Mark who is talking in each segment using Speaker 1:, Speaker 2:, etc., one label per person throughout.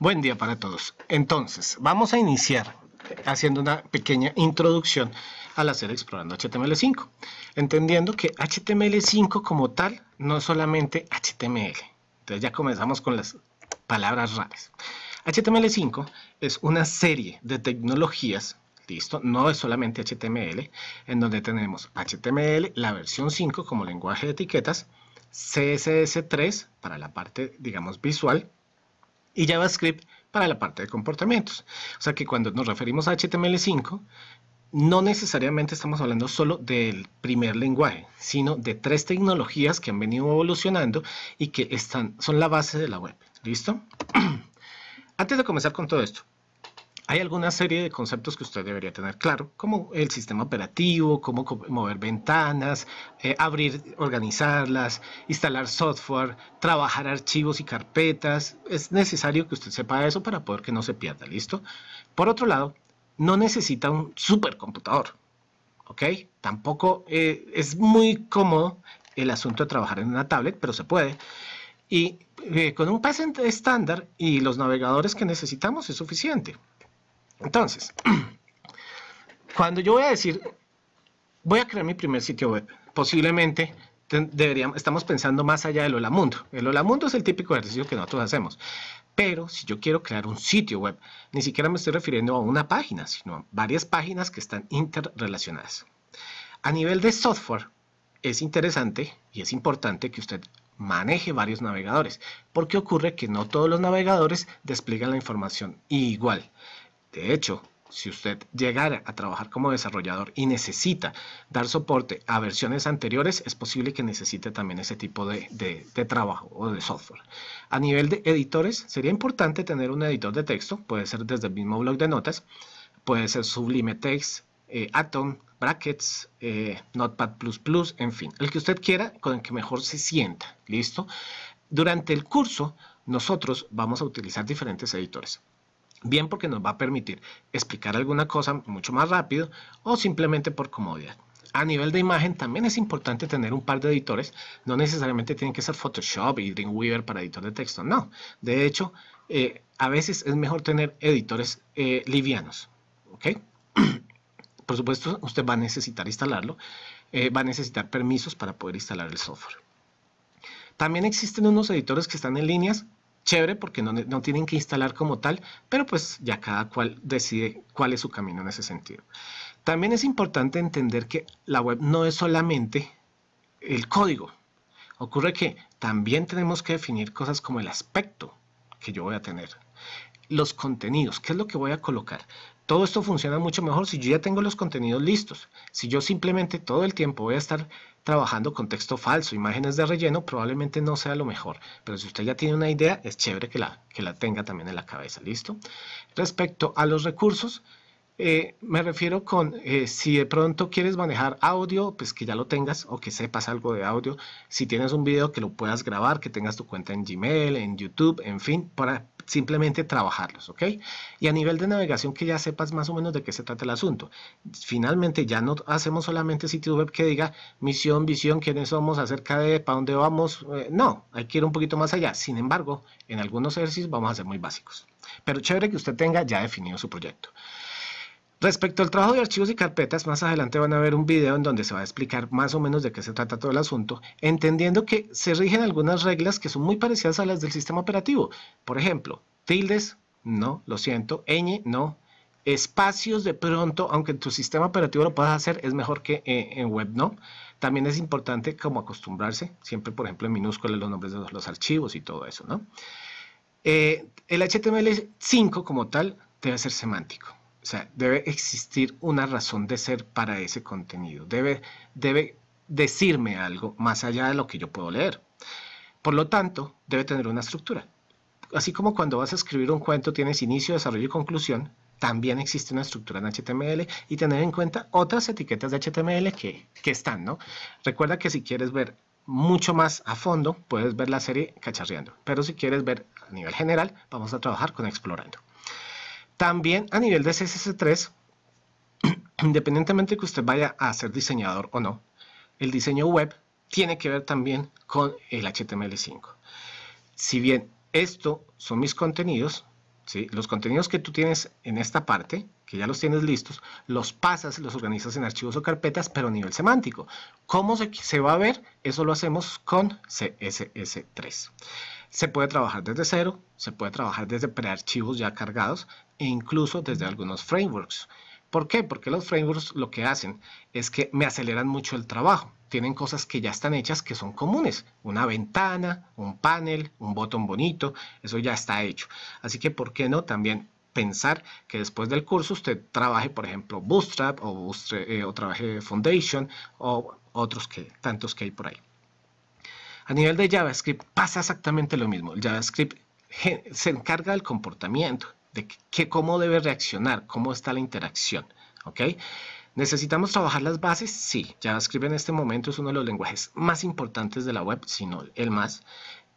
Speaker 1: Buen día para todos. Entonces, vamos a iniciar haciendo una pequeña introducción al hacer explorando HTML5, entendiendo que HTML5 como tal no es solamente HTML. Entonces ya comenzamos con las palabras raras. HTML5 es una serie de tecnologías, listo, no es solamente HTML, en donde tenemos HTML, la versión 5 como lenguaje de etiquetas, CSS3 para la parte, digamos, visual, y JavaScript para la parte de comportamientos. O sea que cuando nos referimos a HTML5, no necesariamente estamos hablando solo del primer lenguaje, sino de tres tecnologías que han venido evolucionando y que están, son la base de la web. ¿Listo? Antes de comenzar con todo esto, hay alguna serie de conceptos que usted debería tener claro, como el sistema operativo, cómo mover ventanas, eh, abrir, organizarlas, instalar software, trabajar archivos y carpetas. Es necesario que usted sepa eso para poder que no se pierda, ¿listo? Por otro lado, no necesita un supercomputador, ¿ok? Tampoco eh, es muy cómodo el asunto de trabajar en una tablet, pero se puede. Y eh, con un PC estándar y los navegadores que necesitamos es suficiente. Entonces, cuando yo voy a decir, voy a crear mi primer sitio web, posiblemente deberíamos, estamos pensando más allá del hola mundo. El hola mundo es el típico ejercicio que nosotros hacemos. Pero si yo quiero crear un sitio web, ni siquiera me estoy refiriendo a una página, sino a varias páginas que están interrelacionadas. A nivel de software, es interesante y es importante que usted maneje varios navegadores, porque ocurre que no todos los navegadores despliegan la información igual. De hecho, si usted llegara a trabajar como desarrollador y necesita dar soporte a versiones anteriores, es posible que necesite también ese tipo de, trabajo o de software. A nivel de editores, sería importante tener un editor de texto, puede ser desde el mismo blog de notas, puede ser Sublime Text, eh, Atom, Brackets, eh, Notepad++, en fin, el que usted quiera, con el que mejor se sienta, ¿listo? Durante el curso, nosotros vamos a utilizar diferentes editores bien porque nos va a permitir explicar alguna cosa mucho más rápido o simplemente por comodidad. A nivel de imagen también es importante tener un par de editores, no necesariamente tienen que ser Photoshop y Dreamweaver para editor de texto, no. De hecho, eh, a veces es mejor tener editores eh, livianos, ¿ok? por supuesto, usted va a necesitar instalarlo, eh, va a necesitar permisos para poder instalar el software. También existen unos editores que están en líneas chévere porque no, tienen que instalar como tal, pero pues ya cada cual decide cuál es su camino en ese sentido. También es importante entender que la web no es solamente el código. Ocurre que también tenemos que definir cosas como el aspecto que yo voy a tener, los contenidos, qué es lo que voy a colocar. Todo esto funciona mucho mejor si yo ya tengo los contenidos listos. Si yo simplemente todo el tiempo voy a estar trabajando con texto falso, imágenes de relleno, probablemente no sea lo mejor. Pero si usted ya tiene una idea, es chévere que la, que la tenga también en la cabeza. ¿Listo? Respecto a los recursos, eh, me refiero con eh, si de pronto quieres manejar audio, pues que ya lo tengas o que sepas algo de audio. Si tienes un video que lo puedas grabar, que tengas tu cuenta en Gmail, en YouTube, en fin, para, simplemente trabajarlos, ¿ok? Y a nivel de navegación que ya sepas más o menos de qué se trata el asunto. Finalmente ya no hacemos solamente sitio web que diga misión, visión, quiénes somos, acerca de para dónde vamos, eh, no, hay que ir un poquito más allá. Sin embargo, en algunos ejercicios vamos a ser muy básicos. Pero chévere que usted tenga ya definido su proyecto. Respecto al trabajo de archivos y carpetas, más adelante van a ver un video en donde se va a explicar más o menos de qué se trata todo el asunto, entendiendo que se rigen algunas reglas que son muy parecidas a las del sistema operativo. Por ejemplo, tildes, no, lo siento, ñ, no, espacios de pronto, aunque en tu sistema operativo lo puedas hacer, es mejor que eh, en web, ¿no? También es importante como acostumbrarse, siempre por ejemplo en minúsculas los nombres de los, archivos y todo eso, ¿no? Eh, el HTML5 como tal debe ser semántico sea, debe existir una razón de ser para ese contenido. Debe, decirme algo más allá de lo que yo puedo leer. Por lo tanto, debe tener una estructura. Así como cuando vas a escribir un cuento tienes inicio, desarrollo y conclusión, también existe una estructura en HTML y tener en cuenta otras etiquetas de HTML que, que están, ¿no? Recuerda que si quieres ver mucho más a fondo, puedes ver la serie cacharreando. Pero si quieres ver a nivel general, vamos a trabajar con explorando. También a nivel de CSS3, independientemente de que usted vaya a ser diseñador o no, el diseño web tiene que ver también con el HTML5. Si bien esto son mis contenidos, Los contenidos que tú tienes en esta parte, que ya los tienes listos, los pasas, los organizas en archivos o carpetas, pero a nivel semántico. ¿Cómo se va a ver? Eso lo hacemos con CSS3. Se puede trabajar desde cero, se puede trabajar desde prearchivos ya cargados e incluso desde algunos frameworks. ¿Por qué? Porque los frameworks lo que hacen es que me aceleran mucho el trabajo. Tienen cosas que ya están hechas que son comunes. Una ventana, un panel, un botón bonito, eso ya está hecho. Así que, ¿por qué no también pensar que después del curso usted trabaje, por ejemplo, Bootstrap o, trabaje eh, eh, Foundation o otros que tantos que hay por ahí? A nivel de JavaScript pasa exactamente lo mismo. El JavaScript se encarga del comportamiento, de cómo debe reaccionar, cómo está la interacción. ¿Necesitamos trabajar las bases? Sí, JavaScript en este momento es uno de los lenguajes más importantes de la web, sino el más.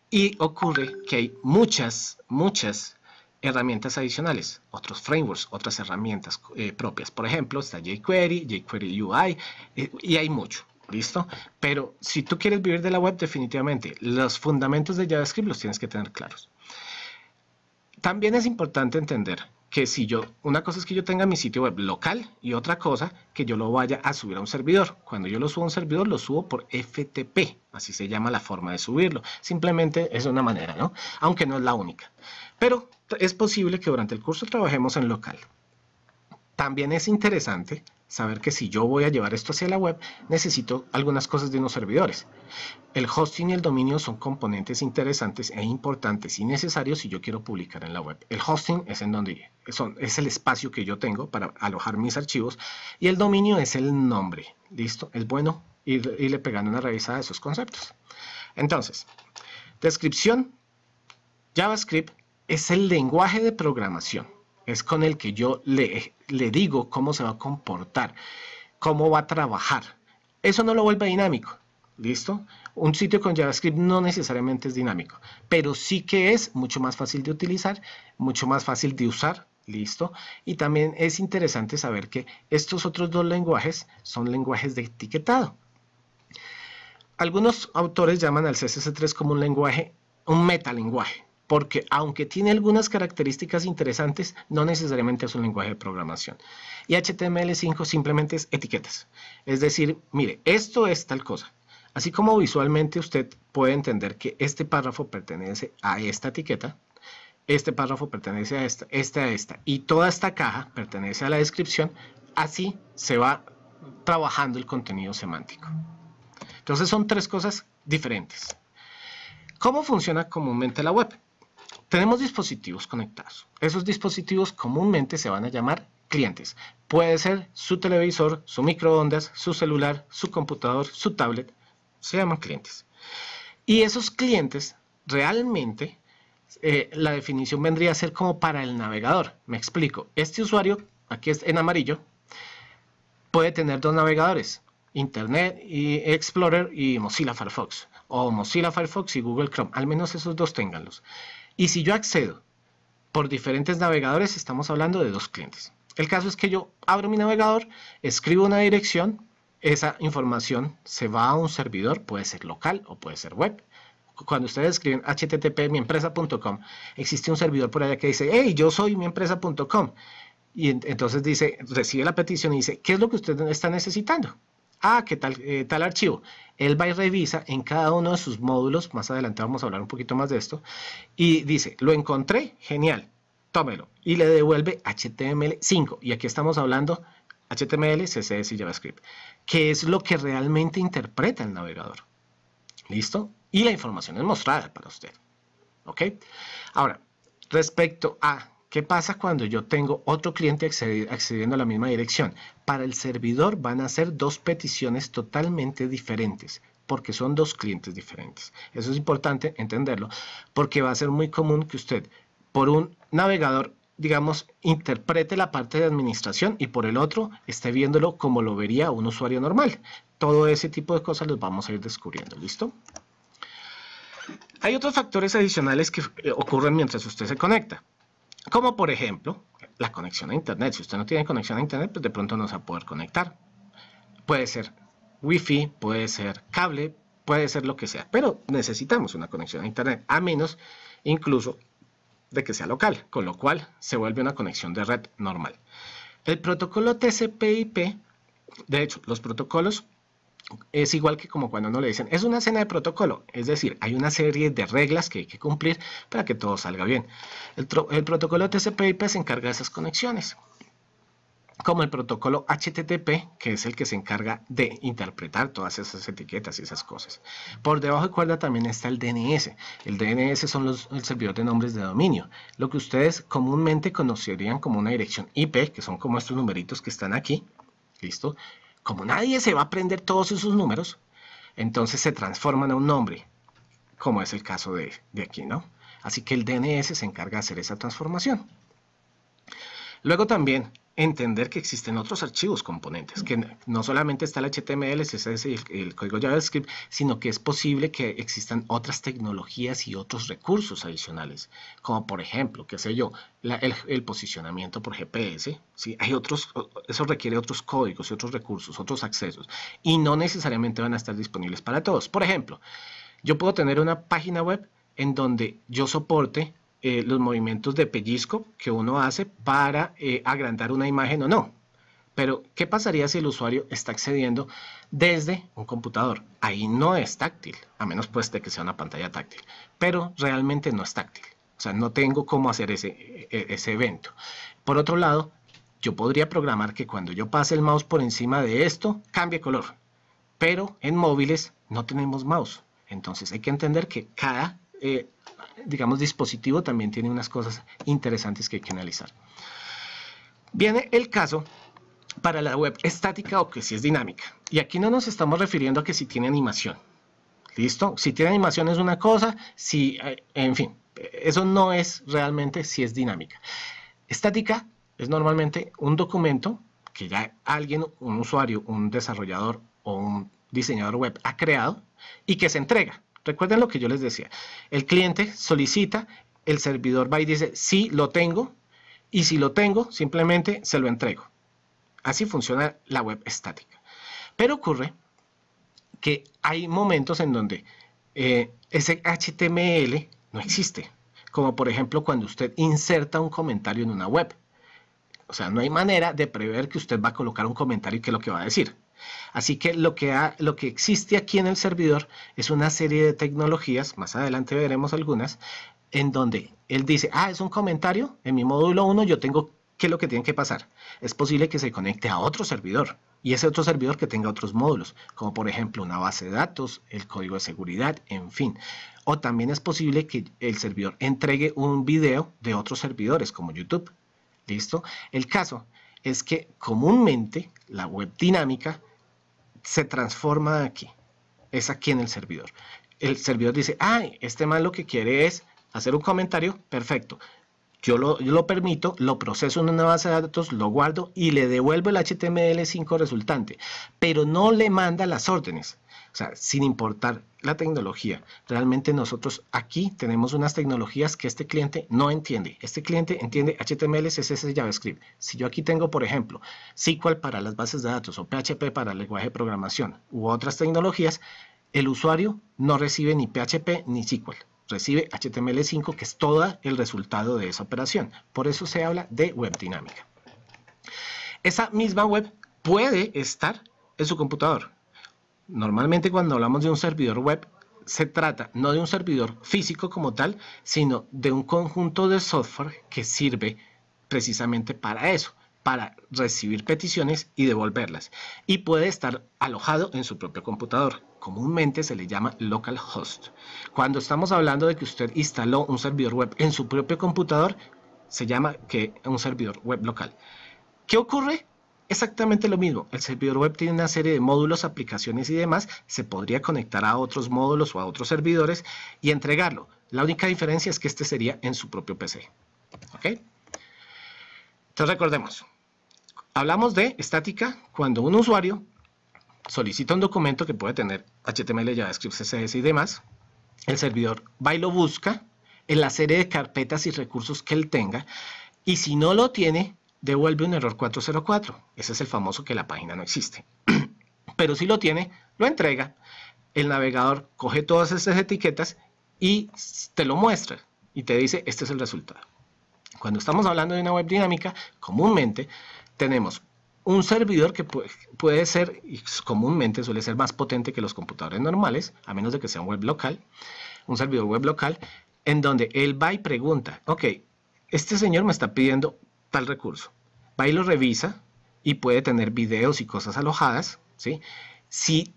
Speaker 1: Y ocurre que hay muchas, muchas herramientas adicionales, otros frameworks, otras herramientas eh, propias. Por ejemplo, está jQuery, jQuery UI, eh, y hay mucho. ¿Listo? Pero si tú quieres vivir de la web, definitivamente los fundamentos de JavaScript los tienes que tener claros. También es importante entender que si yo, una cosa es que yo tenga mi sitio web local y otra cosa que yo lo vaya a subir a un servidor. Cuando yo lo subo a un servidor, lo subo por FTP, así se llama la forma de subirlo. Simplemente es una manera, ¿no? Aunque no es la única. Pero es posible que durante el curso trabajemos en local. También es interesante saber que si yo voy a llevar esto hacia la web, necesito algunas cosas de unos servidores. El hosting y el dominio son componentes interesantes e importantes y necesarios si yo quiero publicar en la web. El hosting es en es el espacio que yo tengo para alojar mis archivos y el dominio es el nombre. ¿Listo? Es bueno ir, irle pegando una revisada a esos conceptos. Entonces, descripción. JavaScript es el lenguaje de programación es con el que yo le, le digo cómo se va a comportar, cómo va a trabajar. Eso no lo vuelve dinámico, ¿listo? Un sitio con JavaScript no necesariamente es dinámico, pero sí que es mucho más fácil de utilizar, mucho más fácil de usar, ¿listo? Y también es interesante saber que estos otros dos lenguajes son lenguajes de etiquetado. Algunos autores llaman al CSS3 como un lenguaje, un metalenguaje, porque aunque tiene algunas características interesantes, no necesariamente es un lenguaje de programación. Y HTML5 simplemente es etiquetas. Es decir, mire, esto es tal cosa. Así como visualmente usted puede entender que este párrafo pertenece a esta etiqueta, este párrafo pertenece a esta, esta a esta, y toda esta caja pertenece a la descripción, así se va trabajando el contenido semántico. Entonces son tres cosas diferentes. ¿Cómo funciona comúnmente la web? Tenemos dispositivos conectados. Esos dispositivos comúnmente se van a llamar clientes. Puede ser su televisor, su microondas, su celular, su computador, su tablet. Se llaman clientes. Y esos clientes realmente eh, la definición vendría a ser como para el navegador. Me explico. Este usuario, aquí es en amarillo, puede tener dos navegadores, Internet y Explorer y Mozilla Firefox, o Mozilla Firefox y Google Chrome. Al menos esos dos tenganlos. Y si yo accedo por diferentes navegadores, estamos hablando de dos clientes. El caso es que yo abro mi navegador, escribo una dirección, esa información se va a un servidor, puede ser local o puede ser web. Cuando ustedes escriben http miempresa.com, existe un servidor por allá que dice, hey, yo soy miempresa.com. Y entonces dice, recibe la petición y dice, ¿qué es lo que usted está necesitando? ah, ¿qué tal, eh, tal archivo. Él va y revisa en cada uno de sus módulos, más adelante vamos a hablar un poquito más de esto, y dice, lo encontré, genial, tómelo. Y le devuelve HTML5. Y aquí estamos hablando HTML, CSS y JavaScript, que es lo que realmente interpreta el navegador. ¿Listo? Y la información es mostrada para usted. ¿Ok? Ahora, respecto a ¿Qué pasa cuando yo tengo otro cliente accediendo a la misma dirección? Para el servidor van a ser dos peticiones totalmente diferentes porque son dos clientes diferentes. Eso es importante entenderlo porque va a ser muy común que usted por un navegador digamos, interprete la parte de administración y por el otro esté viéndolo como lo vería un usuario normal. Todo ese tipo de cosas los vamos a ir descubriendo, ¿listo? Hay otros factores adicionales que eh, ocurren mientras usted se conecta. Como por ejemplo, la conexión a Internet. Si usted no tiene conexión a Internet, pues de pronto no se va a poder conectar. Puede ser Wi-Fi, puede ser cable, puede ser lo que sea, pero necesitamos una conexión a Internet, a menos incluso de que sea local, con lo cual se vuelve una conexión de red normal. El protocolo TCP/IP, de hecho, los protocolos es igual que como cuando uno le dicen, es una cena de protocolo, es decir, hay una serie de reglas que hay que cumplir para que todo salga bien. El, protocolo TCP/IP se encarga de esas conexiones, como el protocolo HTTP, que es el que se encarga de interpretar todas esas etiquetas y esas cosas. Por debajo de cuerda también está el DNS. El DNS son los, servidores servidor de nombres de dominio, lo que ustedes comúnmente conocerían como una dirección IP, que son como estos numeritos que están aquí, ¿listo?, como nadie se va a aprender todos esos números, entonces se transforman a un nombre, como es el caso de, de aquí, ¿no? Así que el DNS se encarga de hacer esa transformación. Luego también entender que existen otros archivos componentes, que no solamente está el HTML, el CSS y el, código JavaScript, sino que es posible que existan otras tecnologías y otros recursos adicionales, como por ejemplo, qué sé yo, el, posicionamiento por GPS, ¿sí? Hay otros, eso requiere otros códigos y otros recursos, otros accesos, y no necesariamente van a estar disponibles para todos. Por ejemplo, yo puedo tener una página web en donde yo soporte eh, los movimientos de pellizco que uno hace para eh, agrandar una imagen o no. Pero, ¿qué pasaría si el usuario está accediendo desde un computador? Ahí no es táctil, a menos pues de que sea una pantalla táctil, pero realmente no es táctil. O sea, no tengo cómo hacer ese, e, e, ese evento. Por otro lado, yo podría programar que cuando yo pase el mouse por encima de esto, cambie color. Pero en móviles no tenemos mouse. Entonces hay que entender que cada eh, digamos, dispositivo también tiene unas cosas interesantes que hay que analizar. Viene el caso para la web estática o que si es dinámica. Y aquí no nos estamos refiriendo a que si tiene animación. ¿Listo? Si tiene animación es una cosa, si, eh, en fin, eso no es realmente si es dinámica. Estática es normalmente un documento que ya alguien, un usuario, un desarrollador o un diseñador web ha creado y que se entrega. Recuerden lo que yo les decía. El cliente solicita, el servidor va y dice, sí, lo tengo, y si lo tengo, simplemente se lo entrego. Así funciona la web estática. Pero ocurre que hay momentos en donde eh, ese HTML no existe. Como por ejemplo cuando usted inserta un comentario en una web. O sea, no hay manera de prever que usted va a colocar un comentario y qué es lo que va a decir. Así que lo que, lo que existe aquí en el servidor es una serie de tecnologías, más adelante veremos algunas, en donde él dice, ah, es un comentario, en mi módulo 1 yo tengo qué es lo que tiene que pasar. Es posible que se conecte a otro servidor y ese otro servidor que tenga otros módulos, como por ejemplo una base de datos, el código de seguridad, en fin. O también es posible que el servidor entregue un video de otros servidores como YouTube. ¿Listo? El caso es que comúnmente la web dinámica se transforma aquí. Es aquí en el servidor. El servidor dice, ay, este mal lo que quiere es hacer un comentario, perfecto. Yo yo lo, permito, lo proceso en una base de datos, lo guardo y le devuelvo el HTML5 resultante, pero no le manda las órdenes. O sea, sin importar la tecnología. Realmente nosotros aquí tenemos unas tecnologías que este cliente no entiende. Este cliente entiende HTML, CSS, JavaScript. Si yo aquí tengo, por ejemplo, SQL para las bases de datos o PHP para el lenguaje de programación u otras tecnologías, el usuario no recibe ni PHP ni SQL. Recibe HTML5, que es todo el resultado de esa operación. Por eso se habla de web dinámica. Esa misma web puede estar en su computador, Normalmente cuando hablamos de un servidor web, se trata no de un servidor físico como tal, sino de un conjunto de software que sirve precisamente para eso, para recibir peticiones y devolverlas. Y puede estar alojado en su propio computador. Comúnmente se le llama local host. Cuando estamos hablando de que usted instaló un servidor web en su propio computador, se llama que un servidor web local. ¿Qué ocurre Exactamente lo mismo, el servidor web tiene una serie de módulos, aplicaciones y demás, se podría conectar a otros módulos o a otros servidores y entregarlo. La única diferencia es que este sería en su propio PC. Entonces recordemos, hablamos de estática cuando un usuario solicita un documento que puede tener HTML, JavaScript, CSS y demás, el servidor va y lo busca en la serie de carpetas y recursos que él tenga, y si no lo tiene, devuelve un error 404. Ese es el famoso que la página no existe. Pero si lo tiene, lo entrega. El navegador coge todas esas etiquetas y te lo muestra y te dice, este es el resultado. Cuando estamos hablando de una web dinámica, comúnmente tenemos un servidor que puede ser, y comúnmente suele ser más potente que los computadores normales, a menos de que sea un web local, un servidor web local, en donde él va y pregunta, ok, este señor me está pidiendo tal recurso. Va y lo revisa y puede tener videos y cosas alojadas, ¿sí? Si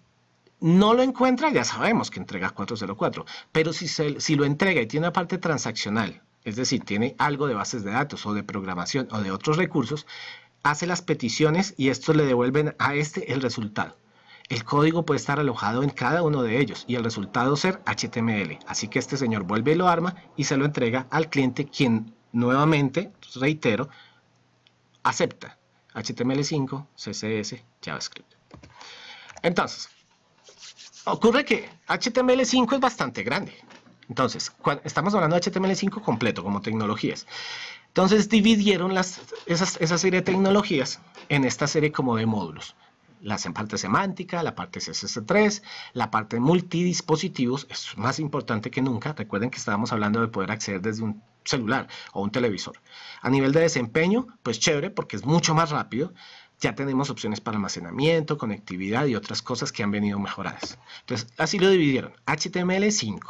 Speaker 1: no lo encuentra, ya sabemos que entrega 404, pero si, si lo entrega y tiene una parte transaccional, es decir, tiene algo de bases de datos o de programación o de otros recursos, hace las peticiones y estos le devuelven a este el resultado. El código puede estar alojado en cada uno de ellos y el resultado ser HTML. Así que este señor vuelve y lo arma y se lo entrega al cliente quien Nuevamente, reitero, acepta HTML5, CSS, JavaScript. Entonces, ocurre que HTML5 es bastante grande. Entonces, estamos hablando de HTML5 completo como tecnologías. Entonces dividieron las, esa serie de tecnologías en esta serie como de módulos la parte semántica, la parte CSS3, la parte multidispositivos, es más importante que nunca. Recuerden que estábamos hablando de poder acceder desde un celular o un televisor. A nivel de desempeño, pues chévere porque es mucho más rápido. Ya tenemos opciones para almacenamiento, conectividad y otras cosas que han venido mejoradas. Entonces, así lo dividieron. HTML5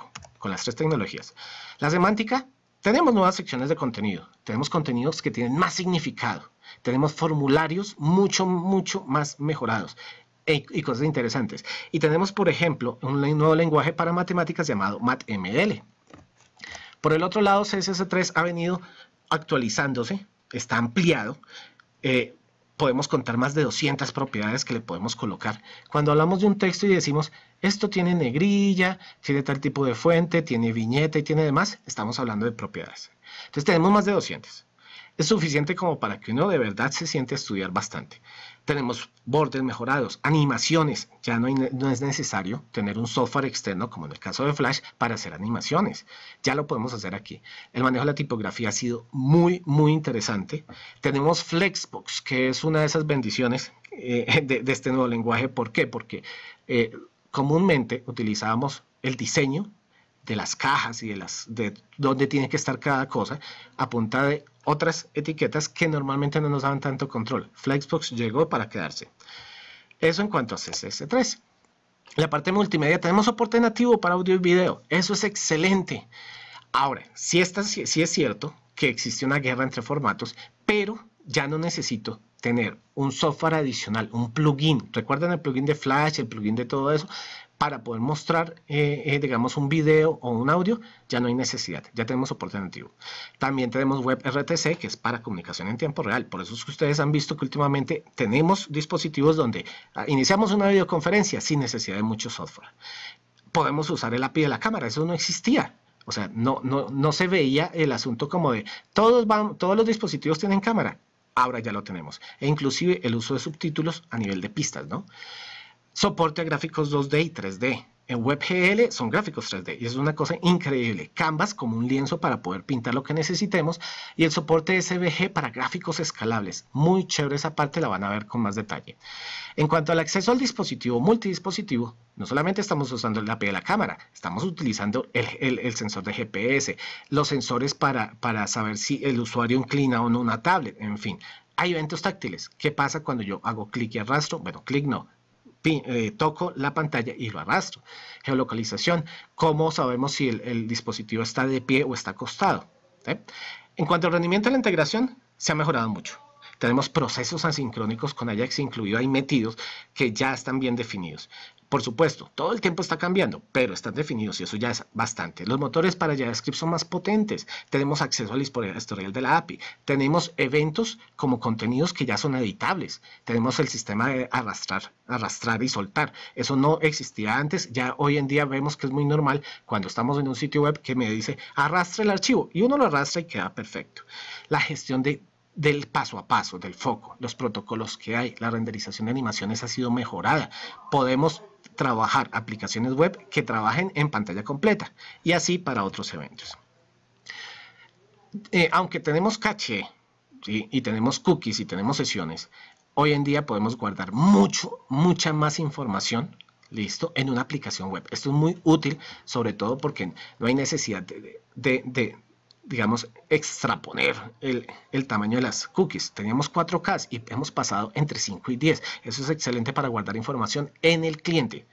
Speaker 1: con las tres tecnologías. La semántica, tenemos nuevas secciones de contenido, tenemos contenidos que tienen más significado, tenemos formularios mucho, mucho más mejorados e, y cosas interesantes. Y tenemos, por ejemplo, un nuevo lenguaje para matemáticas llamado MATML. Por el otro lado, CSS3 ha venido actualizándose, está ampliado. Eh, podemos contar más de 200 propiedades que le podemos colocar. Cuando hablamos de un texto y decimos, esto tiene negrilla, tiene tal tipo de fuente, tiene viñeta y tiene demás, estamos hablando de propiedades. Entonces tenemos más de 200. Es suficiente como para que uno de verdad se siente a estudiar bastante tenemos bordes mejorados, animaciones. Ya no, es necesario tener un software externo, como en el caso de Flash, para hacer animaciones. Ya lo podemos hacer aquí. El manejo de la tipografía ha sido muy, muy interesante. Tenemos Flexbox, que es una de esas bendiciones eh, de, este nuevo lenguaje. ¿Por qué? Porque eh, comúnmente utilizábamos el diseño de las cajas y de las de dónde tiene que estar cada cosa a punta de otras etiquetas que normalmente no nos dan tanto control. Flexbox llegó para quedarse. Eso en cuanto a CSS3. La parte multimedia, tenemos soporte nativo para audio y video. Eso es excelente. Ahora, sí, sí es cierto que existe una guerra entre formatos, pero ya no necesito tener un software adicional, un plugin. Recuerden el plugin de Flash, el plugin de todo eso para poder mostrar, eh, eh, digamos, un video o un audio, ya no hay necesidad, ya tenemos soporte nativo. También tenemos WebRTC, que es para comunicación en tiempo real. Por eso es que ustedes han visto que últimamente tenemos dispositivos donde ah, iniciamos una videoconferencia sin necesidad de mucho software. Podemos usar el API de la cámara, eso no existía. O sea, no, no, no se veía el asunto como de todos, van, todos los dispositivos tienen cámara. Ahora ya lo tenemos. E inclusive el uso de subtítulos a nivel de pistas, ¿no? soporte a gráficos 2D y 3D. En WebGL son gráficos 3D y es una cosa increíble. Canvas como un lienzo para poder pintar lo que necesitemos y el soporte SVG para gráficos escalables. Muy chévere esa parte, la van a ver con más detalle. En cuanto al acceso al dispositivo multidispositivo, no solamente estamos usando el API de la cámara, estamos utilizando el, sensor de GPS, los sensores para, para saber si el usuario inclina o no una tablet, en fin. Hay eventos táctiles. ¿Qué pasa cuando yo hago clic y arrastro? Bueno, clic no. Eh, toco la pantalla y lo arrastro. Geolocalización, cómo sabemos si el, dispositivo está de pie o está acostado. En cuanto al rendimiento de la integración, se ha mejorado mucho. Tenemos procesos asincrónicos con Ajax incluido ahí metidos que ya están bien definidos. Por supuesto, todo el tiempo está cambiando, pero están definidos y eso ya es bastante. Los motores para JavaScript son más potentes. Tenemos acceso al historial de la API. Tenemos eventos como contenidos que ya son editables. Tenemos el sistema de arrastrar, arrastrar y soltar. Eso no existía antes. Ya hoy en día vemos que es muy normal cuando estamos en un sitio web que me dice arrastre el archivo y uno lo arrastra y queda perfecto. La gestión de del paso a paso, del foco, los protocolos que hay, la renderización de animaciones ha sido mejorada. Podemos trabajar aplicaciones web que trabajen en pantalla completa y así para otros eventos. Eh, aunque tenemos caché y tenemos cookies y tenemos sesiones, hoy en día podemos guardar mucho, mucha más información listo en una aplicación web. Esto es muy útil, sobre todo porque no hay necesidad de, digamos, extraponer el, tamaño de las cookies. Teníamos 4K y hemos pasado entre 5 y 10. Eso es excelente para guardar información en el cliente.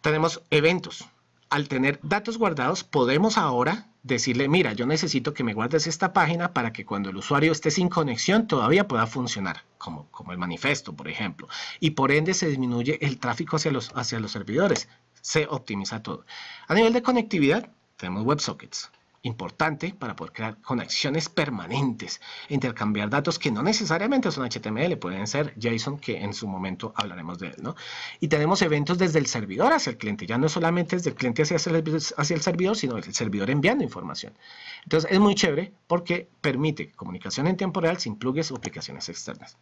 Speaker 1: Tenemos eventos. Al tener datos guardados, podemos ahora decirle, mira, yo necesito que me guardes esta página para que cuando el usuario esté sin conexión todavía pueda funcionar, como, como el manifesto, por ejemplo. Y por ende se disminuye el tráfico hacia los, hacia los servidores. Se optimiza todo. A nivel de conectividad, tenemos WebSockets importante para poder crear conexiones permanentes intercambiar datos que no necesariamente son HTML, pueden ser JSON, que en su momento hablaremos de él, ¿no? Y tenemos eventos desde el servidor hacia el cliente, ya no solamente desde el cliente hacia el, hacia el servidor, sino el servidor enviando información. Entonces es muy chévere porque permite comunicación en tiempo real sin plugins o aplicaciones externas.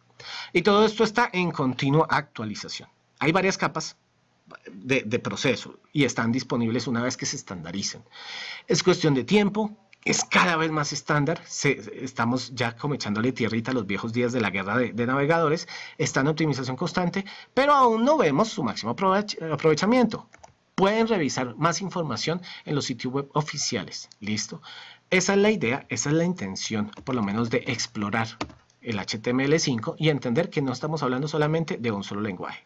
Speaker 1: Y todo esto está en continua actualización. Hay varias capas, de, proceso y están disponibles una vez que se estandaricen. Es cuestión de tiempo, es cada vez más estándar, estamos ya como echándole tierrita a los viejos días de la guerra de, navegadores, está en optimización constante, pero aún no vemos su máximo aprovechamiento. Pueden revisar más información en los sitios web oficiales, ¿listo? Esa es la idea, esa es la intención, por lo menos de explorar el HTML5 y entender que no estamos hablando solamente de un solo lenguaje.